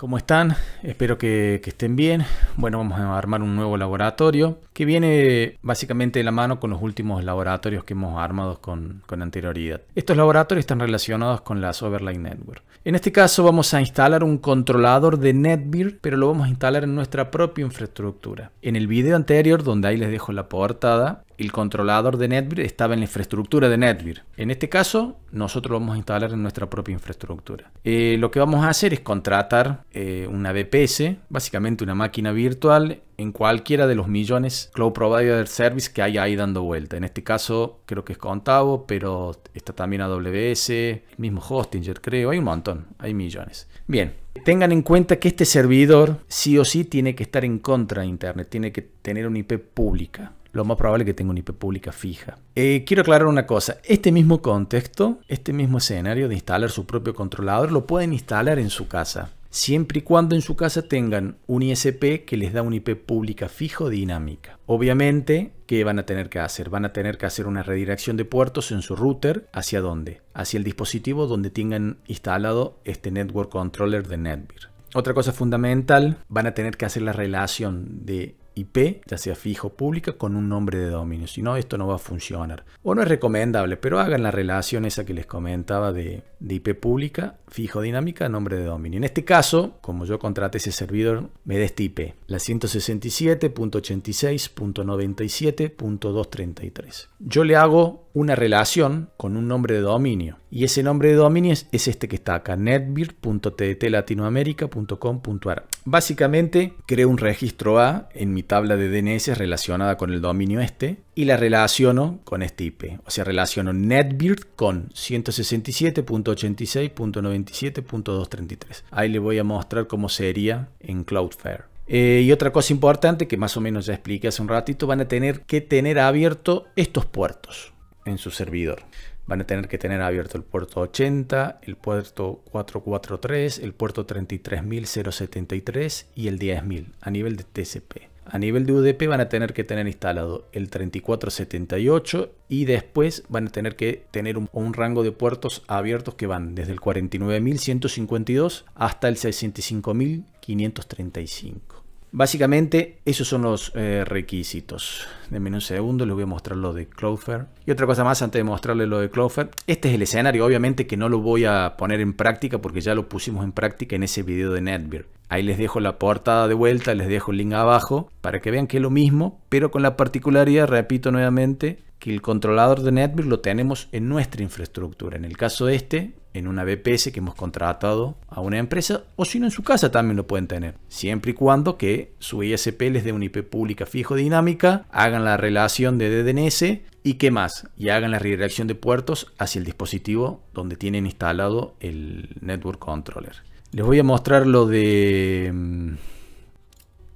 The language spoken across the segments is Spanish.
¿Cómo están? Espero que, estén bien. Bueno, vamos a armar un nuevo laboratorio que viene básicamente de la mano con los últimos laboratorios que hemos armado con, anterioridad. Estos laboratorios están relacionados con las Overlay Network. En este caso vamos a instalar un controlador de NetBeer, pero lo vamos a instalar en nuestra propia infraestructura. En el video anterior, donde ahí les dejo la portada, el controlador de Netbeer estaba en la infraestructura de Netbeer. En este caso, nosotros vamos a instalar en nuestra propia infraestructura. Eh, lo que vamos a hacer es contratar eh, una VPS, básicamente una máquina virtual en cualquiera de los millones Cloud Provider Service que hay ahí dando vuelta. En este caso creo que es Contavo, pero está también AWS, el mismo Hostinger creo, hay un montón, hay millones. Bien, tengan en cuenta que este servidor sí o sí tiene que estar en contra de Internet, tiene que tener una IP pública lo más probable es que tenga una IP pública fija. Eh, quiero aclarar una cosa, este mismo contexto, este mismo escenario de instalar su propio controlador, lo pueden instalar en su casa, siempre y cuando en su casa tengan un ISP que les da una IP pública fijo dinámica. Obviamente, ¿qué van a tener que hacer? Van a tener que hacer una redirección de puertos en su router, ¿hacia dónde? Hacia el dispositivo donde tengan instalado este Network Controller de NetBeer. Otra cosa fundamental, van a tener que hacer la relación de IP, ya sea fijo pública, con un nombre de dominio. Si no, esto no va a funcionar. O no es recomendable, pero hagan la relación esa que les comentaba de, IP pública, fijo dinámica, nombre de dominio. En este caso, como yo contraté ese servidor, me da este IP, la 167.86.97.233. Yo le hago una relación con un nombre de dominio. Y ese nombre de dominio es, este que está acá, netbeard.ttlatinoamerica.com.ar Básicamente, creo un registro A en mi tabla de DNS relacionada con el dominio este y la relaciono con este IP. O sea, relaciono netbeard con 167.86.97.233. Ahí le voy a mostrar cómo sería en Cloudflare. Eh, y otra cosa importante que más o menos ya expliqué hace un ratito, van a tener que tener abierto estos puertos en su servidor. Van a tener que tener abierto el puerto 80, el puerto 443, el puerto 33073 y el 10000 a nivel de TCP. A nivel de UDP van a tener que tener instalado el 3478 y después van a tener que tener un, rango de puertos abiertos que van desde el 49152 hasta el 65535. Básicamente, esos son los eh, requisitos. Denme un segundo, les voy a mostrar lo de Cloudflare. Y otra cosa más antes de mostrarles lo de Cloudflare. Este es el escenario, obviamente que no lo voy a poner en práctica porque ya lo pusimos en práctica en ese video de NetBeer. Ahí les dejo la portada de vuelta, les dejo el link abajo para que vean que es lo mismo, pero con la particularidad, repito nuevamente, que el controlador de network lo tenemos en nuestra infraestructura. En el caso de este, en una BPS que hemos contratado a una empresa o si no en su casa también lo pueden tener. Siempre y cuando que su ISP les dé una IP pública fijo dinámica, hagan la relación de DDNS y qué más. Y hagan la redirección de puertos hacia el dispositivo donde tienen instalado el Network Controller. Les voy a mostrar lo de... Mm,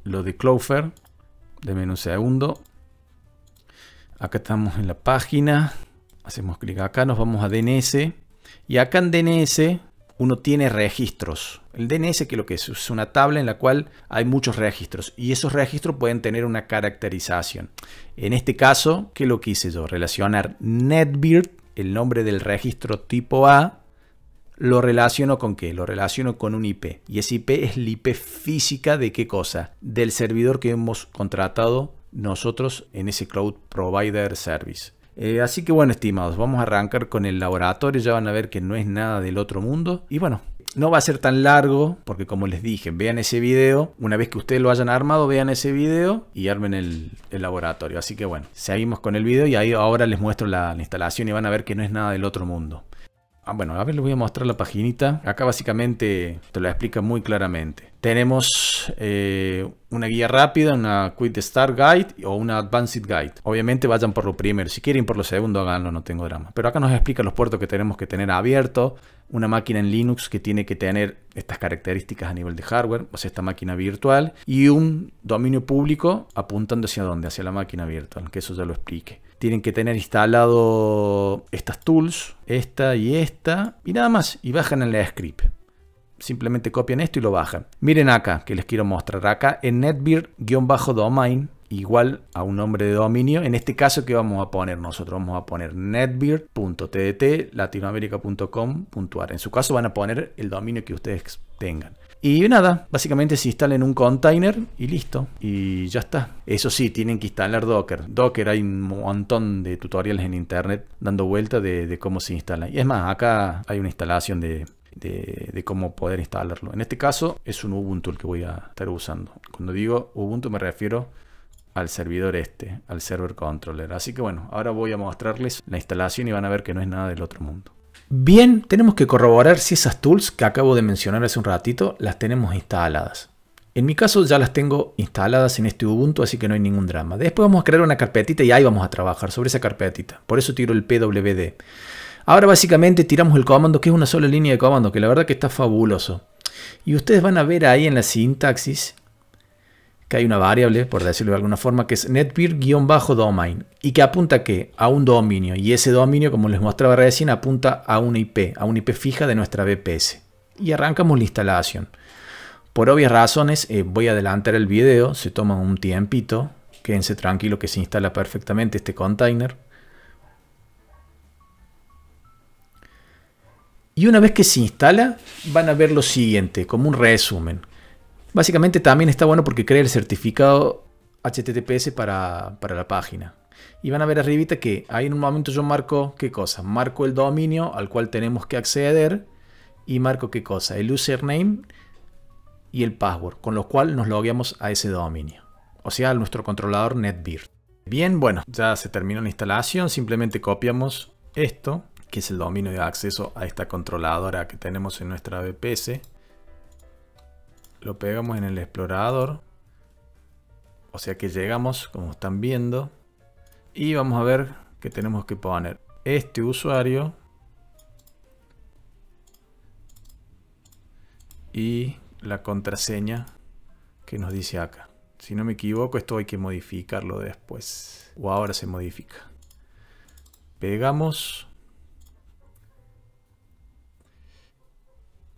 lo de Cloudflare. de un segundo. Acá estamos en la página. Hacemos clic acá, nos vamos a DNS. Y acá en DNS uno tiene registros. El DNS que lo que es es una tabla en la cual hay muchos registros y esos registros pueden tener una caracterización. En este caso, ¿qué lo que hice yo? Relacionar NetBeard, el nombre del registro tipo A, lo relaciono con qué? Lo relaciono con un IP. Y ese IP es la IP física de qué cosa? Del servidor que hemos contratado nosotros en ese Cloud Provider Service. Eh, así que bueno, estimados, vamos a arrancar con el laboratorio, ya van a ver que no es nada del otro mundo. Y bueno, no va a ser tan largo, porque como les dije, vean ese video, una vez que ustedes lo hayan armado, vean ese video y armen el, laboratorio. Así que bueno, seguimos con el video y ahí ahora les muestro la instalación y van a ver que no es nada del otro mundo. Ah, bueno, a ver, les voy a mostrar la paginita. Acá básicamente te lo explica muy claramente. Tenemos eh, una guía rápida, una Quick Start Guide o una Advanced Guide. Obviamente vayan por lo primero. Si quieren por lo segundo, háganlo, no tengo drama. Pero acá nos explica los puertos que tenemos que tener abiertos. Una máquina en Linux que tiene que tener estas características a nivel de hardware, o sea, esta máquina virtual. Y un dominio público apuntando hacia dónde, hacia la máquina virtual, que eso ya lo explique tienen que tener instalado estas tools, esta y esta, y nada más, y bajan en la script. Simplemente copian esto y lo bajan. Miren acá, que les quiero mostrar. Acá en netbeard domain igual a un nombre de dominio. En este caso, ¿qué vamos a poner nosotros? Vamos a poner NetBeard.tdt latinoamerica.com.ar. En su caso, van a poner el dominio que ustedes tengan. Y nada, básicamente se instala en un container y listo. Y ya está. Eso sí, tienen que instalar Docker. Docker hay un montón de tutoriales en internet dando vuelta de, cómo se instala. Y es más, acá hay una instalación de, de, cómo poder instalarlo. En este caso es un Ubuntu el que voy a estar usando. Cuando digo Ubuntu me refiero al servidor este, al server controller. Así que bueno, ahora voy a mostrarles la instalación y van a ver que no es nada del otro mundo. Bien, tenemos que corroborar si esas tools que acabo de mencionar hace un ratito las tenemos instaladas. En mi caso ya las tengo instaladas en este Ubuntu, así que no hay ningún drama. Después vamos a crear una carpetita y ahí vamos a trabajar sobre esa carpetita. Por eso tiro el pwd. Ahora básicamente tiramos el comando, que es una sola línea de comando, que la verdad que está fabuloso. Y ustedes van a ver ahí en la sintaxis hay una variable, por decirlo de alguna forma, que es netbeer-domain y que apunta que a un dominio. Y ese dominio, como les mostraba recién, apunta a una IP, a una IP fija de nuestra bps Y arrancamos la instalación. Por obvias razones, eh, voy a adelantar el video, se toma un tiempito. Quédense tranquilo que se instala perfectamente este container. Y una vez que se instala, van a ver lo siguiente, como un resumen. Básicamente también está bueno porque crea el certificado HTTPS para, para la página. Y van a ver arribita que ahí en un momento yo marco qué cosa. Marco el dominio al cual tenemos que acceder y marco qué cosa. El username y el password, con lo cual nos logueamos a ese dominio. O sea, a nuestro controlador NetBeard. Bien, bueno, ya se terminó la instalación. Simplemente copiamos esto, que es el dominio de acceso a esta controladora que tenemos en nuestra VPS lo pegamos en el explorador. O sea que llegamos, como están viendo. Y vamos a ver que tenemos que poner este usuario. Y la contraseña que nos dice acá. Si no me equivoco, esto hay que modificarlo después. O ahora se modifica. Pegamos.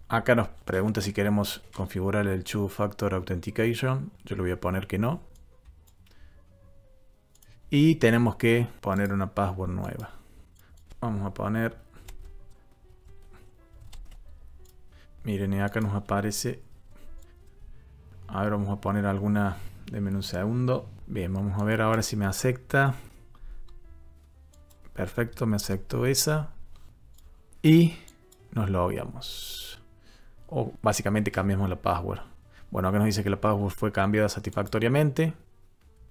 Acá nos pregunta si queremos configurar el Two Factor Authentication. Yo le voy a poner que no. Y tenemos que poner una password nueva. Vamos a poner... Miren, acá nos aparece... Ahora vamos a poner alguna... Denme un segundo. Bien, vamos a ver ahora si me acepta. Perfecto, me acepto esa. Y nos logueamos o básicamente cambiamos la password. Bueno, acá nos dice que la password fue cambiada satisfactoriamente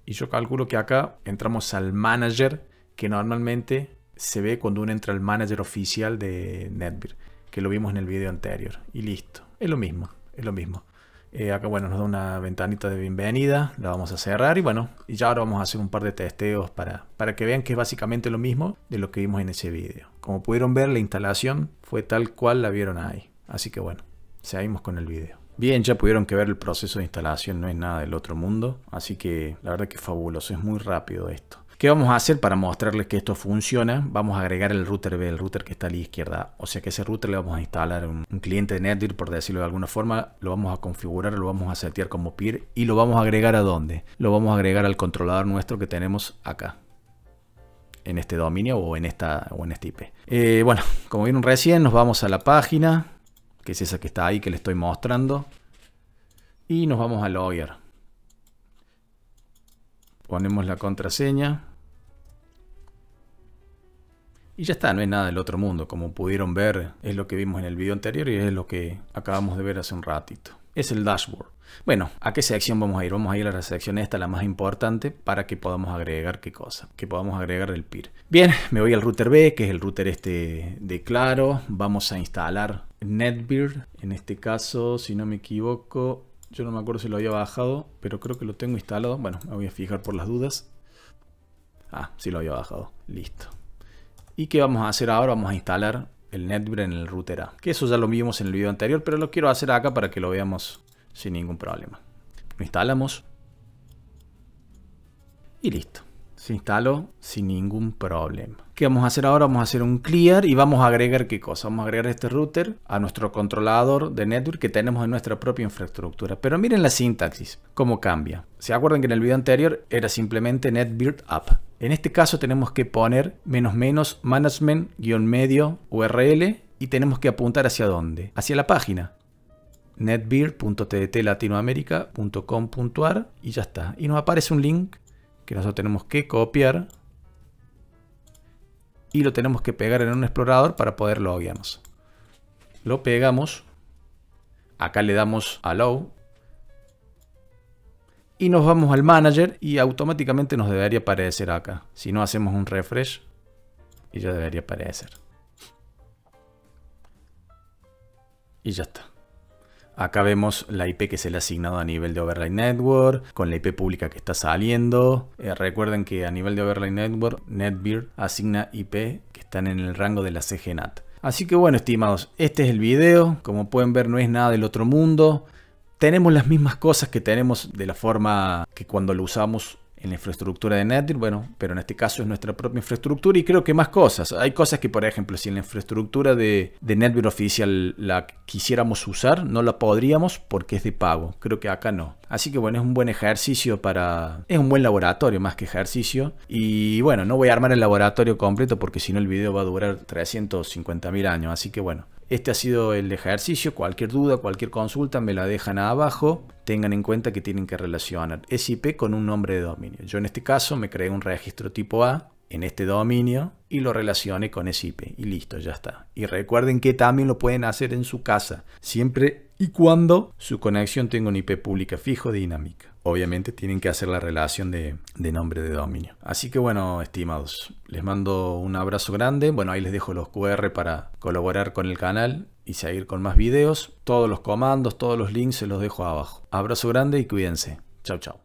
y yo calculo que acá entramos al manager que normalmente se ve cuando uno entra al manager oficial de Netbeer, que lo vimos en el video anterior. Y listo, es lo mismo, es lo mismo. Eh, acá, bueno, nos da una ventanita de bienvenida, la vamos a cerrar y bueno, y ya ahora vamos a hacer un par de testeos para, para que vean que es básicamente lo mismo de lo que vimos en ese video. Como pudieron ver, la instalación fue tal cual la vieron ahí. Así que bueno, Seguimos con el video. Bien, ya pudieron que ver el proceso de instalación, no es nada del otro mundo, así que la verdad que fabuloso, es muy rápido esto. ¿Qué vamos a hacer para mostrarles que esto funciona? Vamos a agregar el router B, el router que está a la izquierda. O sea que ese router le vamos a instalar un, cliente de por decirlo de alguna forma. Lo vamos a configurar, lo vamos a setear como peer y lo vamos a agregar a dónde? Lo vamos a agregar al controlador nuestro que tenemos acá en este dominio o en esta o en este IP. Eh, bueno, como vieron recién, nos vamos a la página, que es esa que está ahí que le estoy mostrando. Y nos vamos al logger. Ponemos la contraseña. Y ya está, no es nada del otro mundo. Como pudieron ver, es lo que vimos en el video anterior y es lo que acabamos de ver hace un ratito es el dashboard. Bueno, ¿a qué sección vamos a ir? Vamos a ir a la sección esta, la más importante, para que podamos agregar qué cosa, que podamos agregar el PIR. Bien, me voy al router B, que es el router este de Claro. Vamos a instalar NetBeard. En este caso, si no me equivoco, yo no me acuerdo si lo había bajado, pero creo que lo tengo instalado. Bueno, me voy a fijar por las dudas. Ah, sí lo había bajado. Listo. ¿Y qué vamos a hacer ahora? Vamos a instalar el network en el router A. Que eso ya lo vimos en el video anterior, pero lo quiero hacer acá para que lo veamos sin ningún problema. Lo instalamos. Y listo. Se instaló sin ningún problema. ¿Qué vamos a hacer ahora? Vamos a hacer un clear y vamos a agregar qué cosa. Vamos a agregar este router a nuestro controlador de network que tenemos en nuestra propia infraestructura. Pero miren la sintaxis, cómo cambia. ¿Se acuerdan que en el video anterior era simplemente netbuild app? En este caso tenemos que poner menos menos management-medio URL y tenemos que apuntar hacia dónde? Hacia la página netbeer.tdtlatinoamerica.com.ar y ya está. Y nos aparece un link que nosotros tenemos que copiar y lo tenemos que pegar en un explorador para poder loguearnos. Lo pegamos, acá le damos allow y nos vamos al manager y automáticamente nos debería aparecer acá. Si no hacemos un refresh y ya debería aparecer. Y ya está. Acá vemos la IP que se le ha asignado a nivel de Overlay Network, con la IP pública que está saliendo. Eh, recuerden que a nivel de Overlay Network, NetBeer asigna IP que están en el rango de la CGNAT. Así que bueno, estimados, este es el video. Como pueden ver, no es nada del otro mundo. Tenemos las mismas cosas que tenemos de la forma que cuando lo usamos en la infraestructura de Netgear, bueno, pero en este caso es nuestra propia infraestructura y creo que más cosas. Hay cosas que, por ejemplo, si en la infraestructura de, de oficial la quisiéramos usar, no la podríamos porque es de pago. Creo que acá no. Así que bueno, es un buen ejercicio para... Es un buen laboratorio más que ejercicio. Y bueno, no voy a armar el laboratorio completo porque si no el video va a durar 350.000 años. Así que bueno, este ha sido el ejercicio. Cualquier duda, cualquier consulta me la dejan abajo. Tengan en cuenta que tienen que relacionar SIP con un nombre de dominio. Yo en este caso me creé un registro tipo A en este dominio y lo relacione con ese IP. Y listo, ya está. Y recuerden que también lo pueden hacer en su casa, siempre y cuando su conexión tenga un IP pública fijo dinámica. Obviamente tienen que hacer la relación de, de nombre de dominio. Así que bueno, estimados, les mando un abrazo grande. Bueno, ahí les dejo los QR para colaborar con el canal y seguir con más videos. Todos los comandos, todos los links se los dejo abajo. Abrazo grande y cuídense. Chau, chau.